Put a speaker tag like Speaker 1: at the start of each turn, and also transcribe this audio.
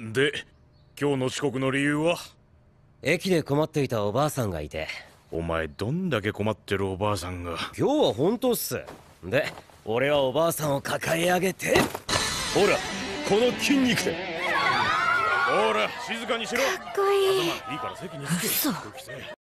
Speaker 1: で今日の遅刻の理由は駅で困っていたおばあさんがいてお前どんだけ困ってるおばあさんが今日は本当っすで俺はおばあさんを抱え上げてほらこの筋肉で
Speaker 2: ほら静かにしろかっこいいいいから席に着け